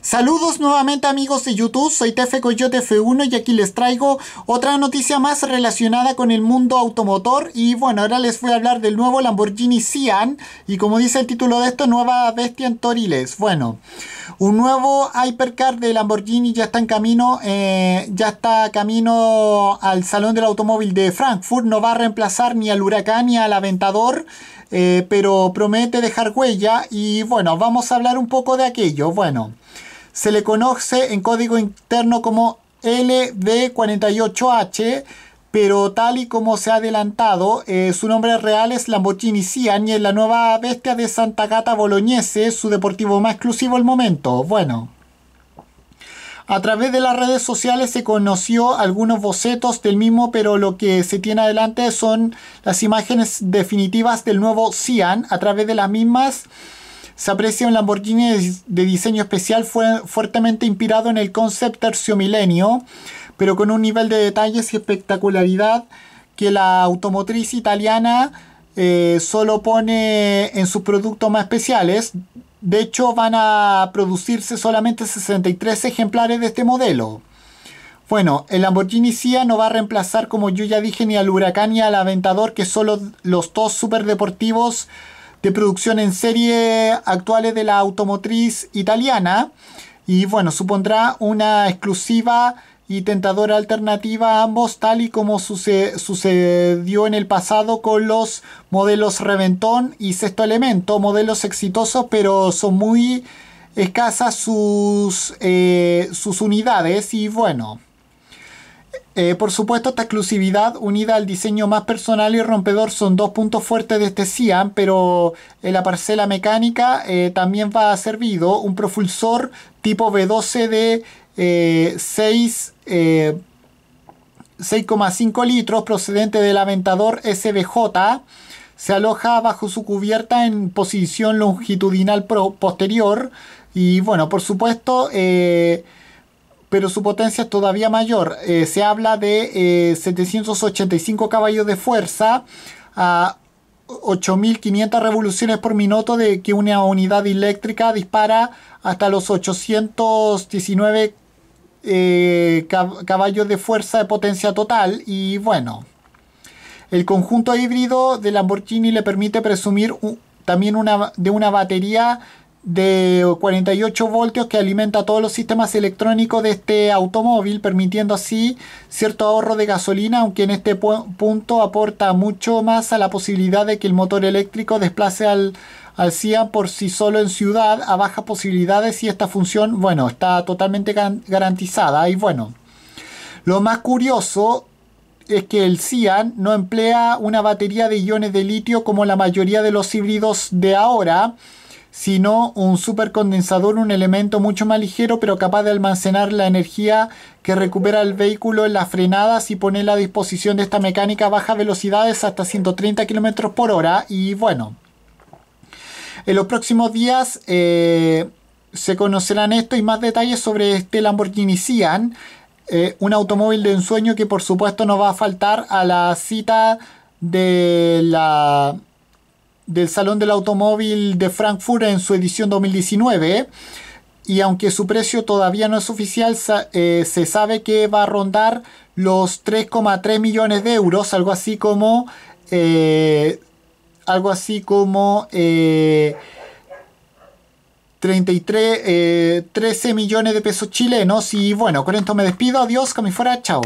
Saludos nuevamente amigos de YouTube, soy Tefe Coyote F1 y aquí les traigo otra noticia más relacionada con el mundo automotor y bueno, ahora les voy a hablar del nuevo Lamborghini Cian y como dice el título de esto, nueva bestia en Toriles. Bueno, un nuevo hypercar de Lamborghini ya está en camino, eh, ya está camino al Salón del Automóvil de Frankfurt, no va a reemplazar ni al Huracán ni al Aventador. Eh, pero promete dejar huella y bueno, vamos a hablar un poco de aquello. Bueno, se le conoce en código interno como LD48H, pero tal y como se ha adelantado, eh, su nombre real es Lamborghini Cian y es la nueva bestia de Santa Gata Bolognese, su deportivo más exclusivo al momento. Bueno. A través de las redes sociales se conoció algunos bocetos del mismo, pero lo que se tiene adelante son las imágenes definitivas del nuevo Cian. A través de las mismas se aprecia un Lamborghini de diseño especial fuertemente inspirado en el concept tercio milenio, pero con un nivel de detalles y espectacularidad que la automotriz italiana eh, solo pone en sus productos más especiales. De hecho, van a producirse solamente 63 ejemplares de este modelo. Bueno, el Lamborghini Sia no va a reemplazar, como yo ya dije, ni al Huracán ni al Aventador, que solo los, dos superdeportivos deportivos de producción en serie actuales de la automotriz italiana. Y bueno, supondrá una exclusiva y tentadora alternativa a ambos, tal y como sucedió en el pasado con los modelos Reventón y Sexto Elemento, modelos exitosos, pero son muy escasas sus, eh, sus unidades. Y bueno, eh, por supuesto, esta exclusividad unida al diseño más personal y rompedor son dos puntos fuertes de este Cian, pero en eh, la parcela mecánica eh, también va a servido un propulsor tipo V12 de 6,5 litros procedente del aventador SBJ se aloja bajo su cubierta en posición longitudinal posterior y bueno por supuesto pero su potencia es todavía mayor. Eh, se habla de 785 eh, caballos de fuerza a 8.500 revoluciones por minuto de que una unidad eléctrica dispara hasta los 819 eh, caballos de fuerza de potencia total y bueno. El conjunto híbrido de Lamborghini le permite presumir también una, de una batería de 48 voltios que alimenta todos los sistemas electrónicos de este automóvil, permitiendo así cierto ahorro de gasolina, aunque en este punto aporta mucho más a la posibilidad de que el motor eléctrico desplace al, al CIAN por sí solo en ciudad a bajas posibilidades y esta función, bueno, está totalmente garantizada. Y bueno, lo más curioso es que el CIAN no emplea una batería de iones de litio como la mayoría de los híbridos de ahora, sino un supercondensador, un elemento mucho más ligero, pero capaz de almacenar la energía que recupera el vehículo en las frenadas y ponerla a disposición de esta mecánica a bajas velocidades hasta 130 km por hora. Y bueno, en los próximos días eh, se conocerán esto y más detalles sobre este Lamborghini Sian, eh, un automóvil de ensueño que por supuesto nos va a faltar a la cita de la del Salón del Automóvil de Frankfurt en su edición 2019. Y aunque su precio todavía no es oficial, eh, se sabe que va a rondar los 3,3 millones de euros, algo así como... Eh, algo así como... 33, eh, 13 millones de pesos chilenos. Y bueno, con esto me despido. Adiós, que fuera. Chao.